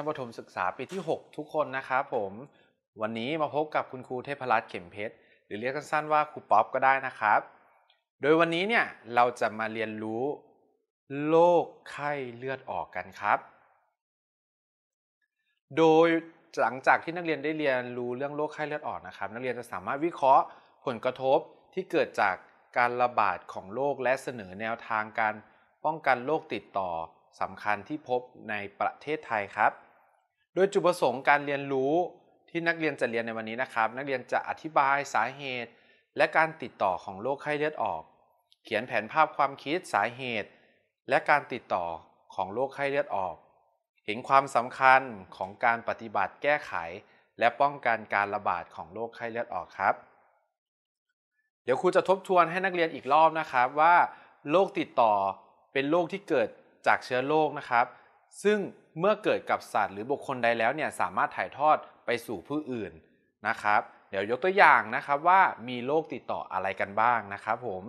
ชั้นประถมศึกษาปี ที่ 6 ทุกคนนะครับผม วันนี้มาพบกับคุณครูเทพรัตน์เข็มเพชรหรือเรียกสั้นๆว่าครูป๊อปก็ได้นะครับ โดยวันนี้เนี่ยเราจะมาเรียนรู้โรคไข้เลือดออกกันครับ โดยหลังจากที่นักเรียนได้เรียนรู้เรื่องโรคไข้เลือดออกนะครับ นักเรียนจะสามารถวิเคราะห์ผลกระทบที่เกิดจากการระบาดของโรคและเสนอแนวทางการป้องกันโรคติดต่อสำคัญที่พบในประเทศไทยครับโดยจุดประสงค์การเรียนรู้ที่นักเรียนจะเรียนในวันนี้นะครับ นักเรียนจะอธิบายสาเหตุและการติดต่อของโรคไข้เลือดออก เขียนแผนภาพความคิดสาเหตุ และการติดต่อของโรคไข้เลือดออก เห็นความสำคัญของการปฏิบัติแก้ไข และป้องกันการระบาดของโรคไข้เลือดออกครับ เดี๋ยวครูจะทบทวนให้นักเรียนอีกรอบนะครับว่าโรคติดต่อเป็นโรคที่เกิดจากเชื้อโรคนะครับ ซึ่งเมื่อเกิดกับสัตว์หรือบุคคลใดแล้วเนี่ยสามารถถ่ายทอดไปสู่ผู้อื่นนะครับ เดี๋ยวยกตัวอย่างนะครับว่ามีโรคติดต่ออะไรกันบ้างนะครับผม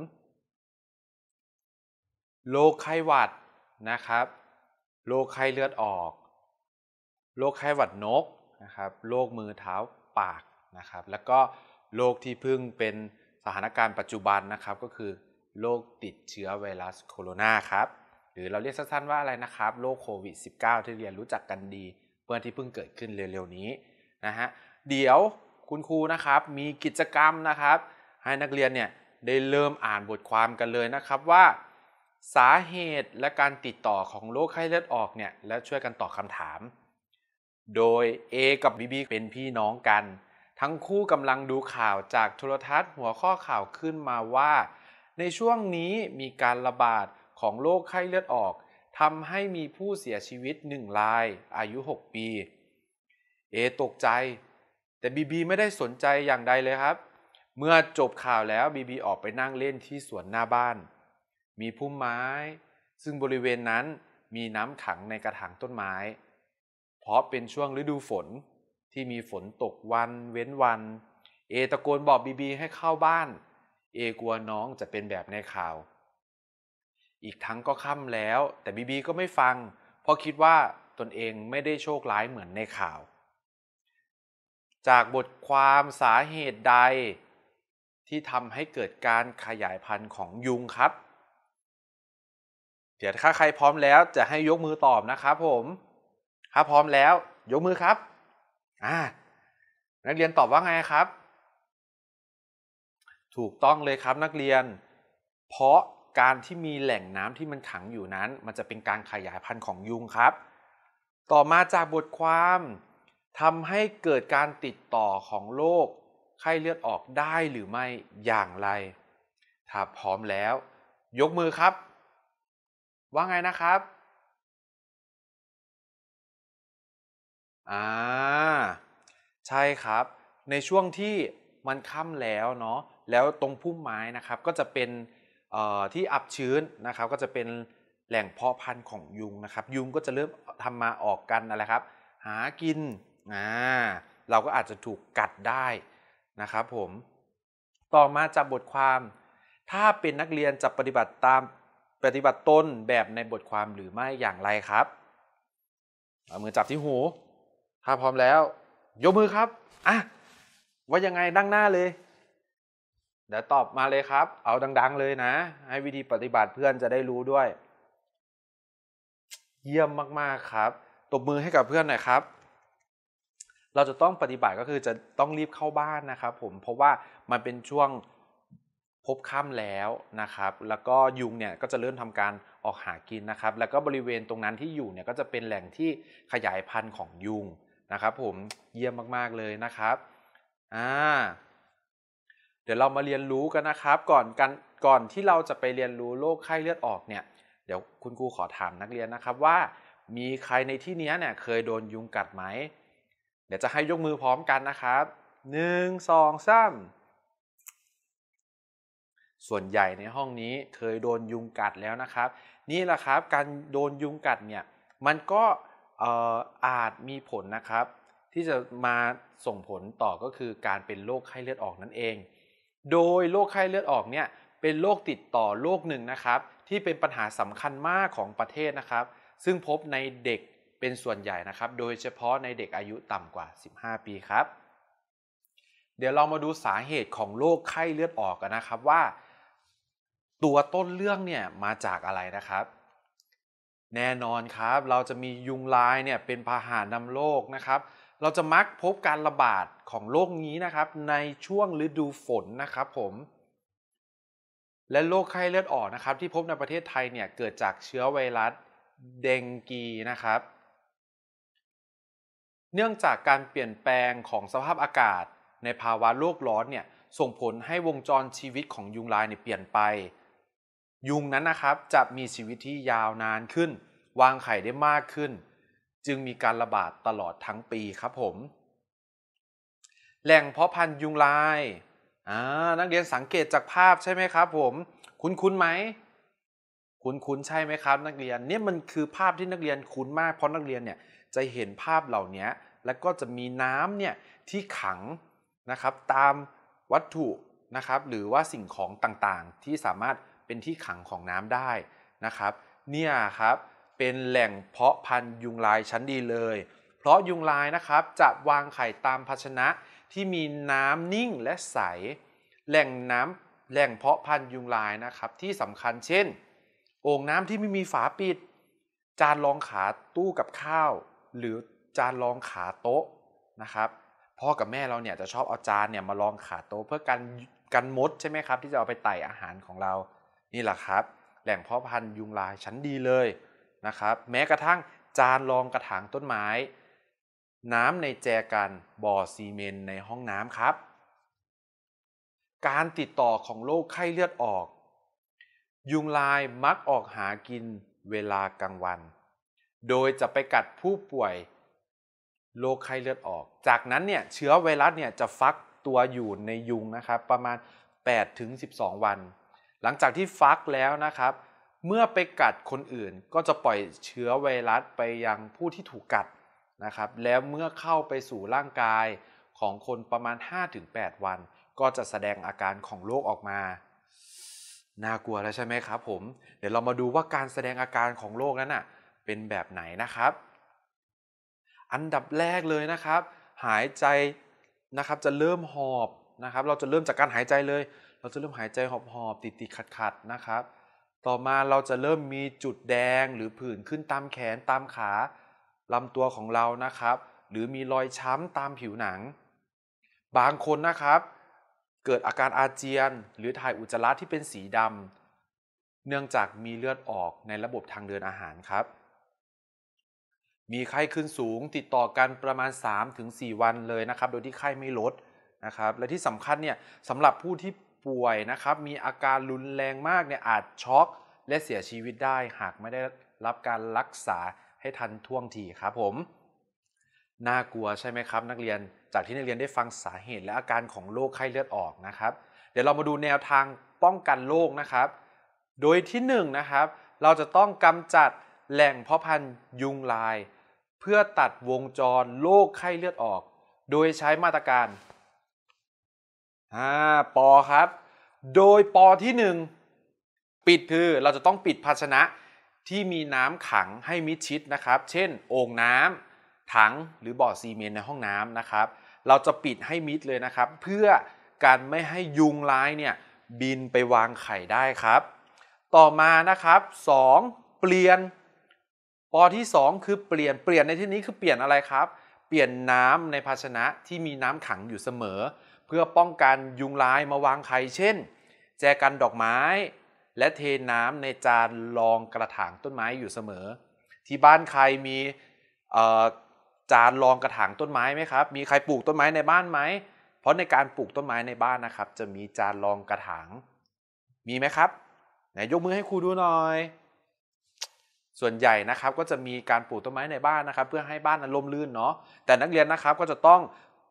โรคไข้หวัดนะครับโรคไข้เลือดออกโรคไข้หวัดนกนะครับโรคมือเท้าปากนะครับ แล้วก็โรคที่เพิ่งเป็นสถานการณ์ปัจจุบันนะครับก็คือโรคติดเชื้อไวรัสโคโรนาครับหรือเราเรียกสั้นๆว่าอะไรนะครับโรคโควิด -19 ที่เรียนรู้จักกันดีเพื่อที่เพิ่งเกิดขึ้นเร็วๆนี้นะฮะเดี๋ยวคุณครูนะครับ มีกิจกรรมนะครับ ให้นักเรียนเนี่ยได้เริ่มอ่านบทความกันเลยนะครับว่าสาเหตุและการติดต่อของโรคไข้เลือดออกเนี่ยและช่วยกันตอบคำถาม โดย A กับ BB เป็นพี่น้องกัน ทั้งคู่กำลังดูข่าวจากโทรทัศน์หัวข้อข่าวขึ้นมาว่า ในช่วงนี้มีการระบาดของโรคไข้เลือดออกทำให้มีผู้เสียชีวิต1ราย อายุ 6 ปีเอตกใจ แต่บีบีไม่ได้สนใจอย่างใดเลยครับ เมื่อจบข่าวแล้วบีบีออกไปนั่งเล่นที่สวนหน้าบ้าน มีพุ่มไม้ ซึ่งบริเวณนั้นมีน้ำขังในกระถางต้นไม้ เพราะเป็นช่วงฤดูฝน ที่มีฝนตกวัน เว้นวันเอตะโกนบอกบีบีให้เข้าบ้านเอกลัวน้องจะเป็นแบบในข่าวอีกทั้งก็ค่ำแล้ว แต่บีบีก็ไม่ฟังเพราะคิดว่าตนเองไม่ได้โชคร้ายเหมือนในข่าว จากบทความสาเหตุใด ที่ทำให้เกิดการขยายพันธุ์ของยุงครับเดี๋ยวถ้าใครพร้อมแล้วจะให้ยกมือตอบนะครับผมถ้าพร้อมแล้ว ยกมือครับอ่านักเรียนตอบว่าไงครับ ถูกต้องเลยครับนักเรียน เพราะการที่มีแหล่งน้ำที่มันขังอยู่นั้น มันจะเป็นการขยายพันธุ์ของยุงครับ ต่อมาจากบทความทำให้เกิดการติดต่อของโรคไข้เลือดออกได้หรือไม่ อย่างไร ถ้าพร้อมแล้ว ยกมือครับ ว่าไงนะครับ อ่า ใช่ครับ ในช่วงที่มันค่ำแล้วเนาะ แล้วตรงพุ่มไม้นะครับ ก็จะเป็นที่อับชื้นนะครับก็จะเป็นแหล่งเพาะพันธุ์ของยุงนะครับ ยุงก็จะเริ่มทำมาออกกันอะไรครับ หากินอ่าเราก็อาจจะถูกกัดได้นะครับผม ต่อมาจากบทความ ถ้าเป็นนักเรียนจะปฏิบัติตามปฏิบัติตนแบบในบทความหรือไม่อย่างไรครับเอามือจับที่หู ถ้าพร้อมแล้ว ยกมือครับอ่ะว่ายังไงดั้งหน้าเลยเดี๋ยวตอบมาเลยครับ เอาดัง ๆ เลยนะ ให้วิธีปฏิบัติเพื่อนจะได้รู้ด้วย เยี่ยมมากๆครับ ตบมือให้กับเพื่อนหน่อยครับ เราจะต้องปฏิบัติก็คือจะต้องรีบเข้าบ้านนะครับผม เพราะว่ามันเป็นช่วงพบค่ำแล้วนะครับ แล้วก็ยุงเนี่ยก็จะเริ่มทำการออกหากินนะครับ แล้วก็บริเวณตรงนั้นที่อยู่เนี่ยก็จะเป็นแหล่งที่ขยายพันธุ์ของยุงนะครับผม เยี่ยมมากๆเลยนะครับ อ่าเดี๋ยวเรามาเรียนรู้กันนะครับก่อนกันก่อนที่เราจะไปเรียนรู้โรคไข้เลือดออกเนี่ยเดี๋ยวคุณครูขอถามนักเรียนนะครับว่ามีใครในที่นี้เนี่ยเคยโดนยุงกัดไหมเดี๋ยวจะให้ยกมือพร้อมกันนะครับหนึ่งสองสามส่วนใหญ่ในห้องนี้เคยโดนยุงกัดแล้วนะครับ นี่แหละครับการโดนยุงกัดเนี่ยมันก็อาจมีผลนะครับ ที่จะมาส่งผลต่อก็คือการเป็นโรคไข้เลือดออกนั่นเองโดยโรคไข้เลือดออกเนี่ย เป็นโรคติดต่อโรคหนึ่งนะครับ ที่เป็นปัญหาสำคัญมากของประเทศนะครับ ซึ่งพบในเด็กเป็นส่วนใหญ่นะครับ โดยเฉพาะในเด็กอายุต่ำกว่า 15 ปีครับ เดี๋ยวเรามาดูสาเหตุของโรคไข้เลือดออกกันนะครับว่า ตัวต้นเรื่องเนี่ยมาจากอะไรนะครับ แน่นอนครับเราจะมียุงลายเนี่ยเป็นพาหะนำโรคนะครับเราจะมักพบการระบาดของโรคนี้นะครับ ในช่วงฤดูฝนนะครับผมและโรคไข้เลือดออกนะครับ ที่พบในประเทศไทยเนี่ยเกิดจากเชื้อไวรัส เดงกีนะครับ เนื่องจากการเปลี่ยนแปลงของสภาพอากาศในภาวะโลกร้อนเนี่ยส่งผลให้วงจรชีวิตของยุงลายเนี่ยเปลี่ยนไป ยุงนั้นนะครับจะมีชีวิตที่ยาวนานขึ้น วางไข่ได้มากขึ้นจึงมีการระบาดตลอดทั้งปีครับผม แหล่งเพาะพันธุ์ยุงลายนักเรียนสังเกตจากภาพใช่ไหมครับผม คุ้นคุ้นไหมคุ้นคุ้นใช่ไหมครับนักเรียนเนี่ยมันคือภาพที่นักเรียนคุ้นมาก เพราะนักเรียนเนี่ยจะเห็นภาพเหล่านี้แล้วก็จะมีน้ำเนี่ยที่ขังนะครับ ตามวัตถุนะครับ หรือว่าสิ่งของต่างๆ ที่สามารถเป็นที่ขังของน้ำได้นะครับ เนี่ยครับเป็นแหล่งเพาะพันธุ์ยุงลายชั้นดีเลย เพราะยุงลายนะครับจะวางไข่ตามภาชนะที่มีน้ำนิ่งและใส แหล่งน้ำแหล่งเพาะพันธุ์ยุงลายนะครับที่สำคัญเช่น โอ่งน้ำที่ไม่มีฝาปิด จานรองขาตู้กับข้าวหรือจานรองขาโต๊ะนะครับพ่อกับแม่เราเนี่ยจะชอบเอาจานเนี่ยมารองขาโต๊ะเพื่อกันกันมดใช่ไหมครับ ที่จะเอาไปไต่อาหารของเรานี่แหละครับ แหล่งเพาะพันธุ์ยุงลายชั้นดีเลยนะครับแม้กระทั่งจานรองกระถางต้นไม้ น้ำในแจกันบ่อซีเมนในห้องน้ำครับ การติดต่อของโรคไข้เลือดออก ยุงลายมักออกหากินเวลากลางวัน โดยจะไปกัดผู้ป่วยโรคไข้เลือดออก จากนั้นเนี่ยเชื้อไวรัสเนี่ยจะฟักตัวอยู่ในยุงนะครับ ประมาณ8ถึง12 วัน หลังจากที่ฟักแล้วนะครับเมื่อไปกัดคนอื่นก็จะปล่อยเชื้อไวรัสไปยังผู้ที่ถูกกัดนะครับแล้วเมื่อเข้าไปสู่ร่างกายของคนประมาณ5-8วัน ก็จะแสดงอาการของโรคออกมา น่ากลัวแล้วใช่ไหมครับผมเดี๋ยวเรามาดูว่าการแสดงอาการของโรคนั้นน่ะเป็นแบบไหนนะครับ อันดับแรกเลยนะครับ หายใจนะครับ จะเริ่มหอบนะครับ เราจะเริ่มจากการหายใจเลยเราจะเริ่มหายใจหอบๆ ติดๆขัดๆนะครับต่อมาเราจะเริ่มมีจุดแดงหรือผื่นขึ้นตามแขนตามขาลำตัวของเรานะครับ หรือมีรอยช้ำตามผิวหนัง บางคนนะครับเกิดอาการอาเจียน หรือถ่ายอุจจาระที่เป็นสีดำเนื่องจากมีเลือดออกในระบบทางเดินอาหารครับ มีไข้ขึ้นสูงติดต่อกันประมาณ 3-4 วันเลยนะครับโดยที่ไข้ไม่ลดนะครับและที่สำคัญเนี่ยสำหรับผู้ที่ป่วยนะครับ มีอาการรุนแรงมากเนี่ยอาจช็อกและเสียชีวิตได้หากไม่ได้รับการรักษาให้ทันท่วงทีครับผมน่ากลัวใช่ไหมครับ นักเรียนจากที่นักเรียนได้ฟังสาเหตุ และอาการของโรคไข้เลือดออกนะครับ เดี๋ยวเรามาดูแนวทางป้องกันโรคนะครับ โดยที่1นนะครับ เราจะต้องกำจัดแหล่งเพาะพันธุ์ยุงลาย เพื่อตัดวงจรโรคไข้เลือดออก โดยใช้มาตรการอ่าปอครับ โดยปอที่1ปิดคือเราจะต้องปิดภาชนะที่มีน้ำขังให้มิดชิดนะครับ เช่น โอ่งน้ำ ถังหรือบ่อซีเมนต์ในห้องน้ำนะครับ เราจะปิดให้มิดเลยนะครับ เพื่อการไม่ให้ยุงร้ายเนี่ยบินไปวางไข่ได้ครับ ต่อมานะครับ 2 เปลี่ยนปอที่ 2 คือเปลี่ยน เปลี่ยนในที่นี้คือเปลี่ยนอะไรครับ เปลี่ยนน้ำในภาชนะที่มีน้ำขังอยู่เสมอ เพื่อป้องกันยุงร้ายมาวางไข่เช่น แจกันดอกไม้และเทน้ำในจานรองกระถางต้นไม้อยู่เสมอ ที่บ้านใครมีจานรองกระถางต้นไม้ไหมครับ มีใครปลูกต้นไม้ในบ้านไหม เพราะในการปลูกต้นไม้ในบ้านนะครับ จะมีจานรองกระถาง มีไหมครับไหนยกมือให้ครูดูหน่อย ส่วนใหญ่นะครับก็จะมีการปลูกต้นไม้ในบ้านนะครับ เพื่อให้บ้านอัรนณ่มื่นเนาะแต่นักเรียนนะครับก็จะต้อง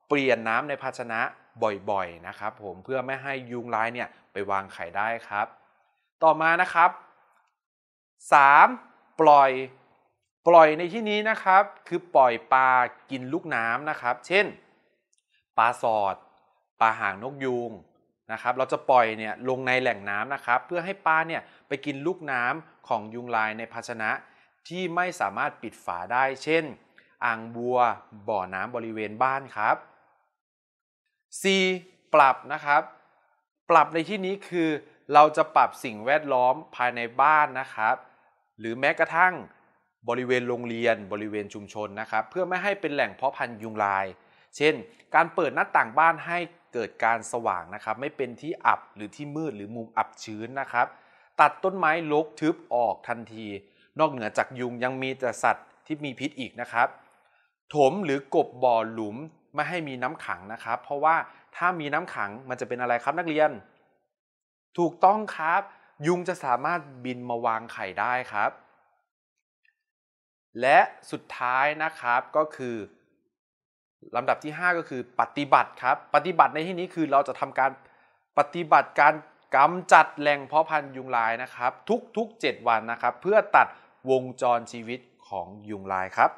เปลี่ยนน้ำในภาชนะบ่อยๆนะครับ ผมเพื่อไม่ให้ยุงลายเนี่ยไปวางไข่ได้ครับต่อมานะครับ 3. ปล่อย ปล่อยในที่นี้นะครับ คือปล่อยปลากินลูกน้ำนะครับ เช่น ปลาสอด ปลาหางนกยูงนะครับ เราจะปล่อยเนี่ยลงในแหล่งน้ำนะครับ เพื่อให้ปลาเนี่ยไปกินลูกน้ำของยุงลายในภาชนะ ที่ไม่สามารถปิดฝาได้ เช่น อ่างบัวบ่อน้ำบริเวณบ้านครับ C ปรับนะครับ ปรับในที่นี้คือเราจะปรับสิ่งแวดล้อมภายในบ้านนะครับ หรือแม้กระทั่งบริเวณโรงเรียนบริเวณชุมชนนะครับ เพื่อไม่ให้เป็นแหล่งเพาะพันธุ์ยุงลาย เช่น การเปิดหน้าต่างบ้านให้เกิดการสว่างนะครับ ไม่เป็นที่อับหรือที่มืดหรือมุมอับชื้นนะครับ ตัดต้นไม้ลกทึบออกทันที นอกเหนือจากยุงยังมีแต่สัตว์ที่มีพิษอีกนะครับ ถมหรือกบบ่อหลุมไม่ให้มีน้ำขังนะครับ เพราะว่าถ้ามีน้ำขังมันจะเป็นอะไรครับนักเรียนถูกต้องครับยุงจะสามารถบินมาวางไข่ได้ครับ และสุดท้ายนะครับก็คือลำดับที่ 5 ก็คือปฏิบัติครับ ปฏิบัติในที่นี้คือเราจะทำการปฏิบัติการกำจัดแหล่งเพาะพันธุ์ยุงลายนะครับ ทุกๆ 7 วันนะครับเพื่อตัดวงจรชีวิตของยุงลายครับ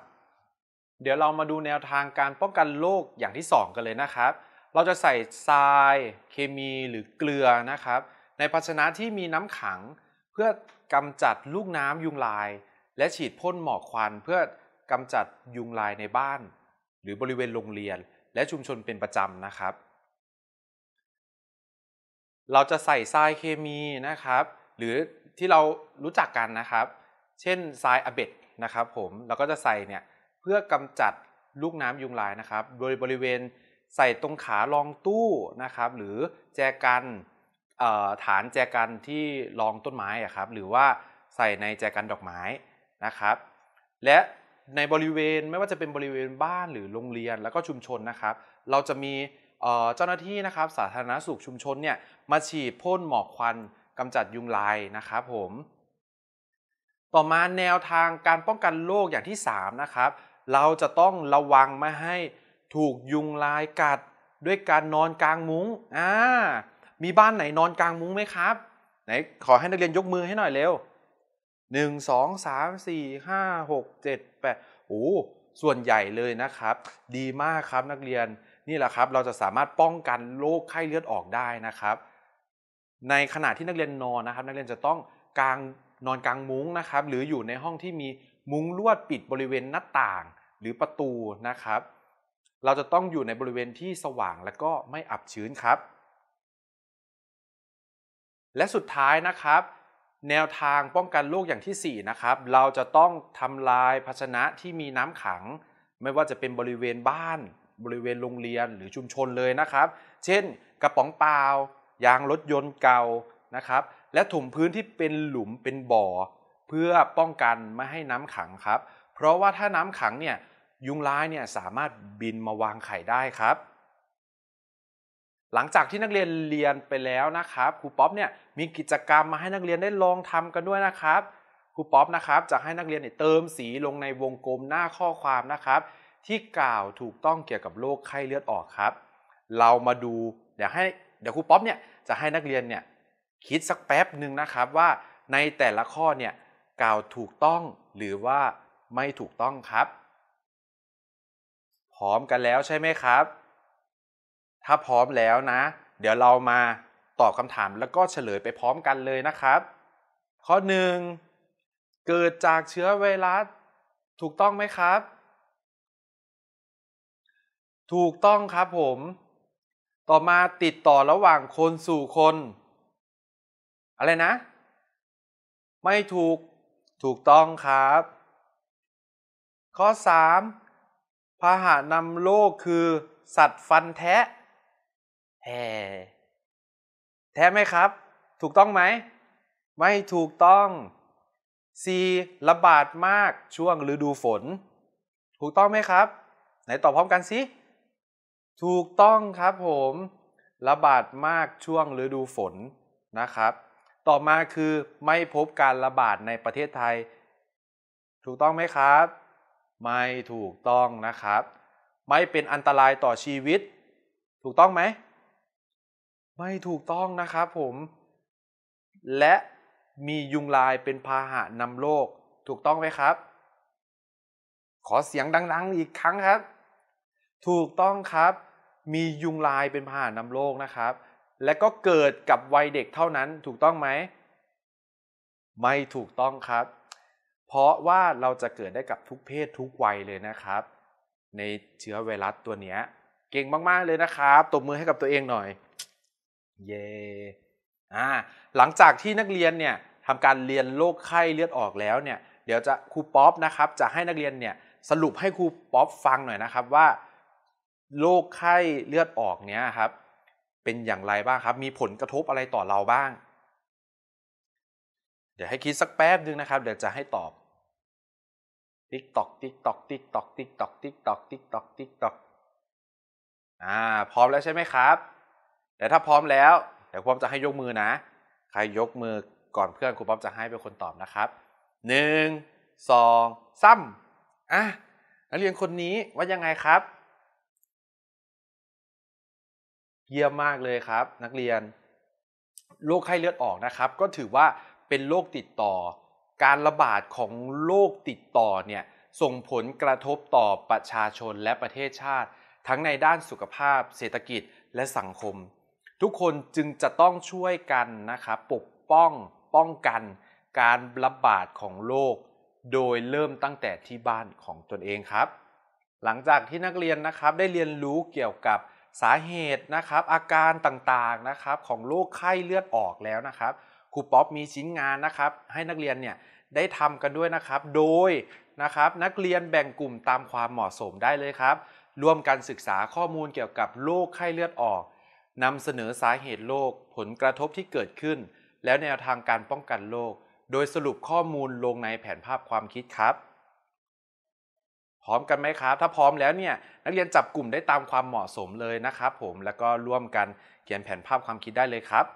เดี๋ยวเรามาดูแนวทางการป้องกันโรคอย่างที่ 2 กันเลยนะครับ เราจะใส่ทราย เคมีหรือเกลือนะครับในภาชนะที่มีน้ำขังเพื่อกำจัดลูกน้ำยุงลาย และฉีดพ่นหมอกควันเพื่อกำจัดยุงลายในบ้าน หรือบริเวณโรงเรียนและชุมชนเป็นประจำนะครับ เราจะใส่ทรายเคมีนะครับ หรือที่เรารู้จักกันนะครับ เช่นทรายอเบดนะครับผมเราก็จะใส่เนี่ยเพื่อกำจัดลูกน้ำยุงลายนะครับ โดยบริเวณใส่ตรงขาลองตู้นะครับ หรือแจกันฐานแจกันที่รองต้นไม้อะครับ หรือว่าใส่ในแจกันดอกไม้นะครับ และในบริเวณไม่ว่าจะเป็นบริเวณบ้านหรือโรงเรียนแล้วก็ชุมชนนะครับ เราจะมีเจ้าหน้าที่นะครับสาธารณสุขชุมชนเนี่ยมาฉีดพ่นหมอกควันกำจัดยุงลายนะครับผมต่อมาแนวทางการป้องกันโรคอย่างที่3นะครับเราจะต้องระวัง ไม่ให้ถูกยุงลายกัดด้วยการนอนกลางมุง้งอ่ามีบ้านไหนนอนกลางมุ้งไหมครับ ไหนขอให้นักเรียนยกมือให้หน่อยเร็วหนึ่งสองสามสี่ห้าหกเจ็ดแปดโอ้ส่วนใหญ่เลยนะครับ ดีมากครับนักเรียนนี่แหละครับ เราจะสามารถป้องกันโรคไข้เลือดออกได้นะครับ ในขณะที่นักเรียนนอนนะครับ นักเรียนจะต้องกางนอนกลางมุ้งนะครับ หรืออยู่ในห้องที่มีมุ้งลวดปิดบริเวณหน้าต่างหรือประตูนะครับ เราจะต้องอยู่ในบริเวณที่สว่างและก็ไม่อับชื้นครับและสุดท้ายนะครับ แนวทางป้องกันโรคอย่างที่ 4 นะครับ เราจะต้องทำลายภาชนะที่มีน้ำขัง ไม่ว่าจะเป็นบริเวณบ้านบริเวณโรงเรียนหรือชุมชนเลยนะครับ เช่นกระป๋องเปล่ายางรถยนต์เก่านะครับ และถมพื้นที่เป็นหลุมเป็นบ่อ เพื่อป้องกันไม่ให้น้ำขังครับ เพราะว่าถ้าน้ำขังเนี่ยยุงร้ายเนี่ยสามารถบินมาวางไข่ได้ครับหลังจากที่นักเรียนเรียนไปแล้วนะครับครูป๊อปเนี่ยมีกิจกรรมมาให้นักเรียนได้ลองทำกันด้วยนะครับครูป๊อปนะครับ จะให้นักเรียนเนี่ยเติมสีลงในวงกลมหน้าข้อความนะครับ ที่กล่าวถูกต้องเกี่ยวกับโรคไข้เลือดออกครับ เรามาดูเดี๋ยวให้เดี๋ยวครูป๊อปเนี่ยจะให้นักเรียนเนี่ยคิดสักแป๊บหนึ่งนะครับว่าในแต่ละข้อเนี่ยกล่าวถูกต้องหรือว่าไม่ถูกต้องครับ พร้อมกันแล้วใช่ไหมครับถ้าพร้อมแล้วนะ เดี๋ยวเรามาตอบคำถามแล้วก็เฉลยไปพร้อมกันเลยนะครับ ข้อ1เกิดจากเชื้อไวรัส ถูกต้องไหมครับ ถูกต้องครับผม ต่อมาติดต่อระหว่างคนสู่คน อะไรนะ ไม่ถูกถูกต้องครับ ข้อ3พาหะนำโรคคือ สัตว์ฟันแทะแแท้ไหมครับ ถูกต้องไหม ไม่ถูกต้อง C ระบาดมากช่วงฤดูฝน ถูกต้องไหมครับ ไหนตอบพร้อมกันสิถูกต้องครับผม ระบาดมากช่วงฤดูฝนนะครับ ต่อมาคือไม่พบการระบาดในประเทศไทย ถูกต้องไหมครับ ไม่ถูกต้องนะครับ ไม่เป็นอันตรายต่อชีวิต ถูกต้องไหมไม่ถูกต้องนะครับผม และมียุงลายเป็นพาหะนำโรคถูกต้องไหมครับ ขอเสียงดังๆอีกครั้งครับ ถูกต้องครับ มียุงลายเป็นพาหะนำโรคนะครับ และก็เกิดกับวัยเด็กเท่านั้นถูกต้องไหมไม่ถูกต้องครับ เพราะว่าเราจะเกิดได้กับทุกเพศทุกวัยเลยนะครับ ในเชื้อไวรัสตัวนี้เก่งมากๆเลยนะครับตบมือให้กับตัวเองหน่อยเย่อ่า หลังจากที่นักเรียนเนี่ยทำการเรียนโรคไข้เลือดออกแล้วเนี่ย เดี๋ยวจะครูป๊อปนะครับ จะให้นักเรียนเนี่ย สรุปให้ครูป๊อปฟังหน่อยนะครับ ว่าโรคไข้เลือดออกเนี่ยครับ เป็นอย่างไรบ้างครับ มีผลกระทบอะไรต่อเราบ้าง เดี๋ยวให้คิดสักแป๊บนึงนะครับ เดี๋ยวจะให้ตอบติ๊กตอกติ๊กตอกติ๊กตอกติ๊กตอกติ๊กตอกติ๊กตอกติ๊กตอกอ่า พร้อมแล้วใช่ไหมครับแต่ถ้าพร้อมแล้วแต่ครูป๊อบจะให้ยกมือนะ ใครยกมือก่อนเพื่อนครูป๊อบจะให้เป็นคนตอบนะครับหนึ่งสองซ้ำอ่ะนักเรียนคนนี้ว่ายังไงครับ เยี่ยมมากเลยครับนักเรียนโรคไข้เลือดออกนะครับก็ถือว่าเป็นโรคติดต่อ การระบาดของโรคติดต่อเนี่ย ส่งผลกระทบต่อประชาชนและประเทศชาติ ทั้งในด้านสุขภาพเศรษฐกิจและสังคมทุกคนจึงจะต้องช่วยกันนะครับปกป้องป้องกันการระบาดของโรคโดยเริ่มตั้งแต่ที่บ้านของตนเองครับ หลังจากที่นักเรียนนะครับได้เรียนรู้เกี่ยวกับสาเหตุนะครับอาการต่างๆนะครับของโรคไข้เลือดออกแล้วนะครับครูป๊อปมีชิ้นงานนะครับ ให้นักเรียนเนี่ยได้ทำกันด้วยนะครับโดยนะครับนักเรียนแบ่งกลุ่มตามความเหมาะสมได้เลยครับร่วมกันศึกษาข้อมูลเกี่ยวกับโรคไข้เลือดออกนำเสนอสาเหตุโรคผลกระทบที่เกิดขึ้น แล้วแนวทางการป้องกันโรคโดยสรุปข้อมูลลงในแผนภาพความคิดครับ พร้อมกันไหมครับถ้าพร้อมแล้วเนี่ย นักเรียนจับกลุ่มได้ตามความเหมาะสมเลยนะครับผมแล้วก็ร่วมกันเขียนแผนภาพความคิดได้เลยครับ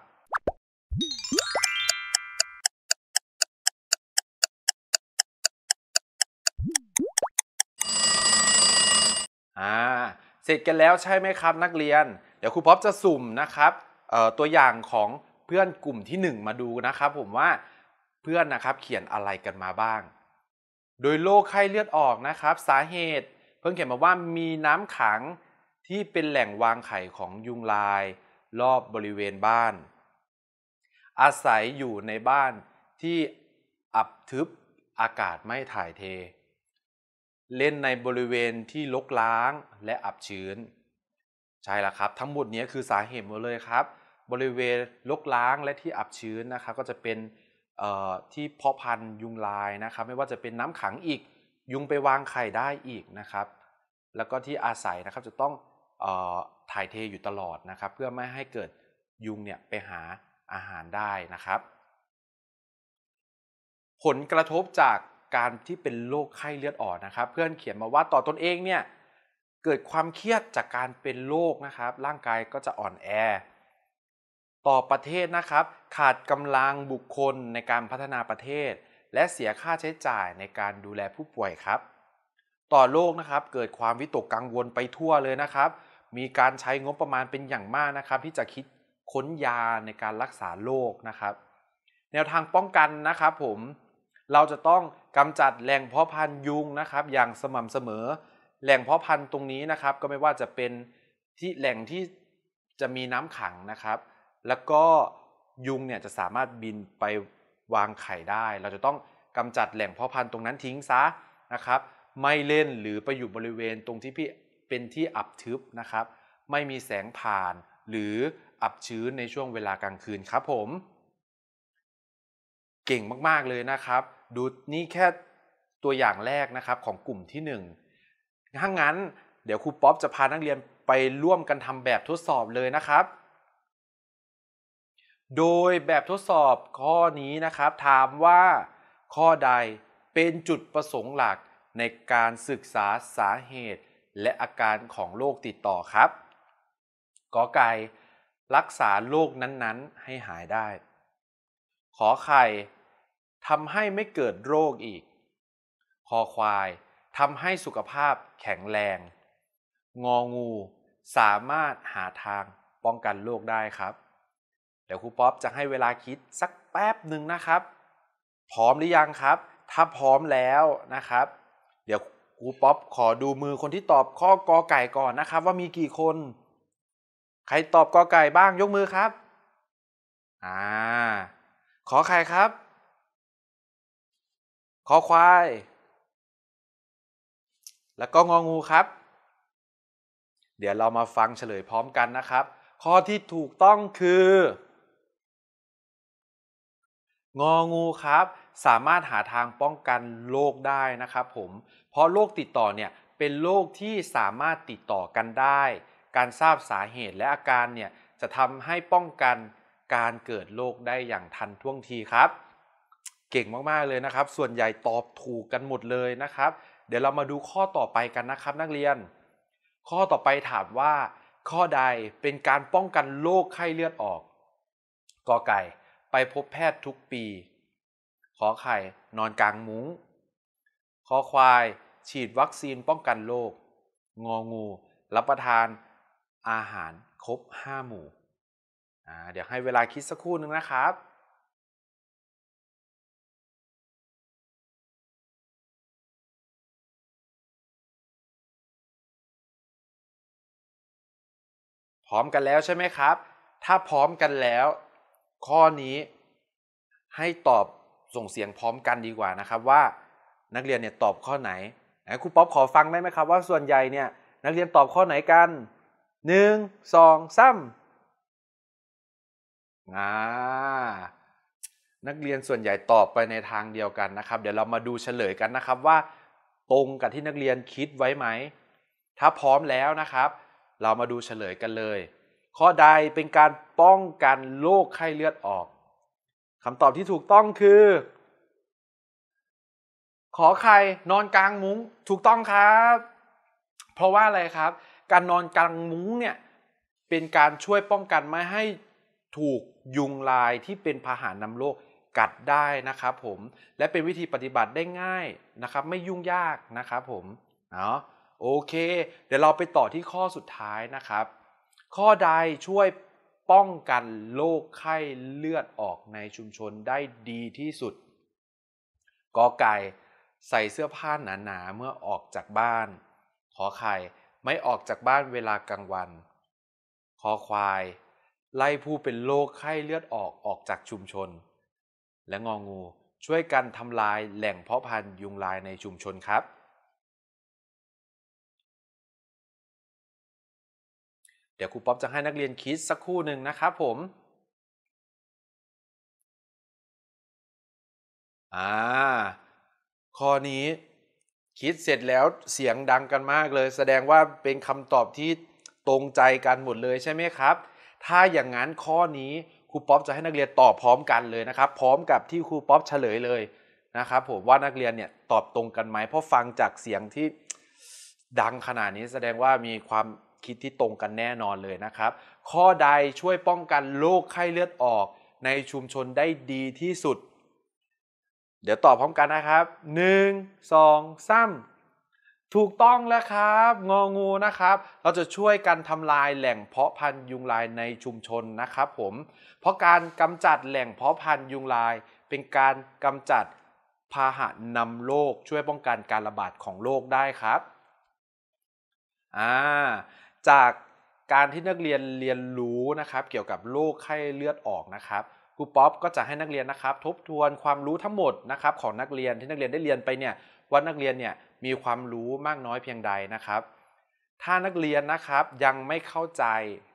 เสร็จกันแล้วใช่ไหมครับนักเรียน เดี๋ยวครูป๊อปจะสุ่มนะครับตัวอย่างของเพื่อนกลุ่มที่ 1 มาดูนะครับผมว่าเพื่อนนะครับเขียนอะไรกันมาบ้าง โดยโรคไข้เลือดออกนะครับ สาเหตุเพิ่งเขียนมาว่ามีน้ำขังที่เป็นแหล่งวางไข่ของยุงลายรอบบริเวณบ้าน อาศัยอยู่ในบ้านที่อับทึบอากาศไม่ถ่ายเทเล่นในบริเวณที่ลกล้างและอับชื้นใช่แล้วครับ ทั้งหมดนี้คือสาเหตุหมดเลยครับ บริเวณลกล้างและที่อับชื้นนะครับ ก็จะเป็นที่เพาะพันธุ์ยุงลายนะครับ ไม่ว่าจะเป็นน้ำขังอีกยุงไปวางไข่ได้อีกนะครับ แล้วก็ที่อาศัยนะครับจะต้องออถ่ายเทอยู่ตลอดนะครับ เพื่อไม่ให้เกิดยุงเนี่ยไปหาอาหารได้นะครับ ผลกระทบจากการที่เป็นโรคไข้เลือดออกนะครับ เพื่อนเขียนมาว่าต่อตนเองเนี่ยเกิดความเครียดจากการเป็นโรคนะครับ ร่างกายก็จะอ่อนแอ ต่อประเทศนะครับ ขาดกำลังบุคคลในการพัฒนาประเทศ และเสียค่าใช้จ่ายในการดูแลผู้ป่วยครับ ต่อโลกนะครับ เกิดความวิตกกังวลไปทั่วเลยนะครับ มีการใช้งบประมาณเป็นอย่างมากนะครับ ที่จะคิดค้นยาในการรักษาโรคนะครับ แนวทางป้องกันนะครับผมเราจะต้องกำจัดแหล่งเพาะพันธุ์ยุงนะครับ อย่างสม่ำเสมอแหล่งเพาะพันธุ์ตรงนี้นะครับ ก็ไม่ว่าจะเป็นที่แหล่งที่จะมีน้ำขังนะครับ แล้วก็ยุงเนี่ยจะสามารถบินไปวางไข่ได้ เราจะต้องกำจัดแหล่งเพาะพันธุ์ตรงนั้นทิ้งซะนะครับ ไม่เล่นหรือไปอยู่บริเวณตรงที่พี่เป็นที่อับทึบนะครับ ไม่มีแสงผ่านหรืออับชื้นในช่วงเวลากลางคืนครับ ผม เก่งมากๆเลยนะครับดูนี่แค่ตัวอย่างแรกนะครับ ของกลุ่มที่1ถ้างั้น เดี๋ยวครูป๊อปจะพานักเรียนไปร่วมกันทำแบบทดสอบเลยนะครับ โดยแบบทดสอบข้อนี้นะครับ ถามว่า ข้อใดเป็นจุดประสงค์หลักในการศึกษาสาเหตุ และอาการของโรคติดต่อครับกอไก่รักษาโรคนั้นๆให้หายได้ ขอไข่ทำให้ไม่เกิดโรคอีกคอควายทำให้สุขภาพแข็งแรง งองู สามารถหาทางป้องกันโรคได้ครับ เดี๋ยวครูป๊อปจะให้เวลาคิดสักแป๊บหนึ่งนะครับ พร้อมหรือยังครับ ถ้าพร้อมแล้วนะครับ เดี๋ยวครูป๊อปขอดูมือคนที่ตอบข้อกอไก่ก่อนนะครับว่ามีกี่คน ใครตอบกอไก่บ้างยกมือครับ อ่า ขอใครครับคอควาย แล้วก็งองูครับ เดี๋ยวเรามาฟังเฉลยพร้อมกันนะครับ ข้อที่ถูกต้องคือ งองูครับ สามารถหาทางป้องกันโรคได้นะครับผม เพราะโรคติดต่อเนี่ยเป็นโรคที่สามารถติดต่อกันได้ การทราบสาเหตุและอาการเนี่ยจะทำให้ป้องกันการเกิดโรคได้อย่างทันท่วงทีครับเก่งมากๆ เลยนะครับ ส่วนใหญ่ตอบถูกกันหมดเลยนะครับ เดี๋ยวเรามาดูข้อต่อไปกันนะครับนักเรียน ข้อต่อไปถามว่า ข้อใดเป็นการป้องกันโรคไข้เลือดออกกอไก่ไปพบแพทย์ทุกปี ขอไข่นอนกลางมุง้งขอควายฉีดวัคซีนป้องกันโรคงองู รับประทานอาหารครบ5หมู่เดี๋ยวให้เวลาคิดสักครู่นึงนะครับพร้อมกันแล้วใช่ไหมครับ ถ้าพร้อมกันแล้ว ข้อนี้ ให้ตอบส่งเสียงพร้อมกันดีกว่านะครับ ว่านักเรียนเนี่ยตอบข้อไหนครูป๊อปขอฟังได้ไหมครับ ว่าส่วนใหญ่เนี่ย นักเรียนตอบข้อไหนกันหนึ่งสองสามอานักเรียนส่วนใหญ่ตอบไปในทางเดียวกันนะครับ เดี๋ยวเรามาดูเฉลยกันนะครับว่า ตรงกับที่นักเรียนคิดไว้ไหมถ้าพร้อมแล้วนะครับเรามาดูเฉลยกันเลย ข้อใดเป็นการป้องกันโรคไข้เลือดออกคำตอบที่ถูกต้องคือ ขอไข่นอนกลางมุ้ง ถูกต้องครับ เพราะว่าอะไรครับ การนอนกลางมุ้งเนี่ย เป็นการช่วยป้องกันไม่ให้ถูกยุงลายที่เป็นพาหะนนำโรคกัดได้นะครับผม และเป็นวิธีปฏิบัติได้ง่ายนะครับ ไม่ยุ่งยากนะครับผม เนาะโอเค เดี๋ยวเราไปต่อที่ข้อสุดท้ายนะครับ ข้อใดช่วยป้องกันโรคไข้เลือดออกในชุมชนได้ดีที่สุดกอไก่ใส่เสื้อผ้าหนาๆเมื่อออกจากบ้านขอไข่ไม่ออกจากบ้านเวลากลางวันคอควายไล่ผู้เป็นโรคไข้เลือดออกออกจากชุมชน และงองู ช่วยกันทำลายแหล่งเพาะพันธุ์ยุงลายในชุมชนครับเดี๋ยวครูป๊อปจะให้นักเรียนคิดสักครู่หนึ่งนะครับผม อ่า ข้อนี้คิดเสร็จแล้วเสียงดังกันมากเลย แสดงว่าเป็นคำตอบที่ตรงใจกันหมดเลยใช่ไหมครับ ถ้าอย่างนั้นข้อนี้ครูป๊อปจะให้นักเรียนตอบพร้อมกันเลยนะครับพร้อมกับที่ครูป๊อปเฉลยเลยนะครับผมว่านักเรียนเนี่ยตอบตรงกันไหม เพราะฟังจากเสียงที่ดังขนาดนี้แสดงว่ามีความคิดที่ตรงกันแน่นอนเลยนะครับ ข้อใดช่วยป้องกันโรคไข้เลือดออกในชุมชนได้ดีที่สุด เดี๋ยวตอบพร้อมกันนะครับ 1 2 3 ถูกต้องแล้วครับ งองูนะครับ เราจะช่วยกันทำลายแหล่งเพาะพันธุ์ยุงลายในชุมชนนะครับผม เพราะการกำจัดแหล่งเพาะพันธุ์ยุงลายเป็นการกำจัดพาหะนำโรคช่วยป้องกันการระบาดของโรคได้ครับ อ่าจากการที่นักเรียนเรียนรู้นะครับเกี่ยวกับโรคไข้เลือดออกนะครับครูป๊อปก็จะให้นักเรียนนะครับ ทบทวนความรู้ทั้งหมดนะครับของนักเรียนที่นักเรียนได้เรียนไปเนี่ยว่านักเรียนเนี่ยมีความรู้มากน้อยเพียงใดนะครับ ถ้านักเรียนนะครับยังไม่เข้าใจ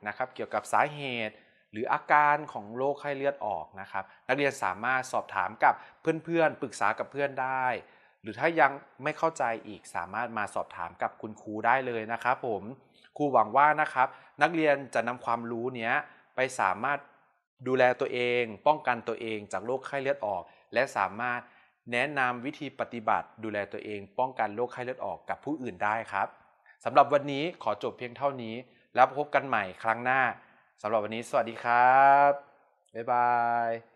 นะครับเกี่ยวกับสาเหตุ หรืออาการของโรคไข้เลือดออกนะครับ นักเรียนสามารถสอบถามกับเพื่อนๆปรึกษากับเพื่อนได้ หรือถ้ายังไม่เข้าใจอีกสามารถมาสอบถามกับคุณครูได้เลยนะครับ ผมครูหวังว่านะครับ นักเรียนจะนำความรู้เนี้ยไปสามารถดูแลตัวเอง ป้องกันตัวเองจากโรคไข้เลือดออก และสามารถแนะนำวิธีปฏิบัติดูแลตัวเอง ป้องกันโรคไข้เลือดออกกับผู้อื่นได้ครับสำหรับวันนี้ขอจบเพียงเท่านี้ แล้วพบกันใหม่ครั้งหน้าสำหรับวันนี้ สวัสดีครับบ๊ายบาย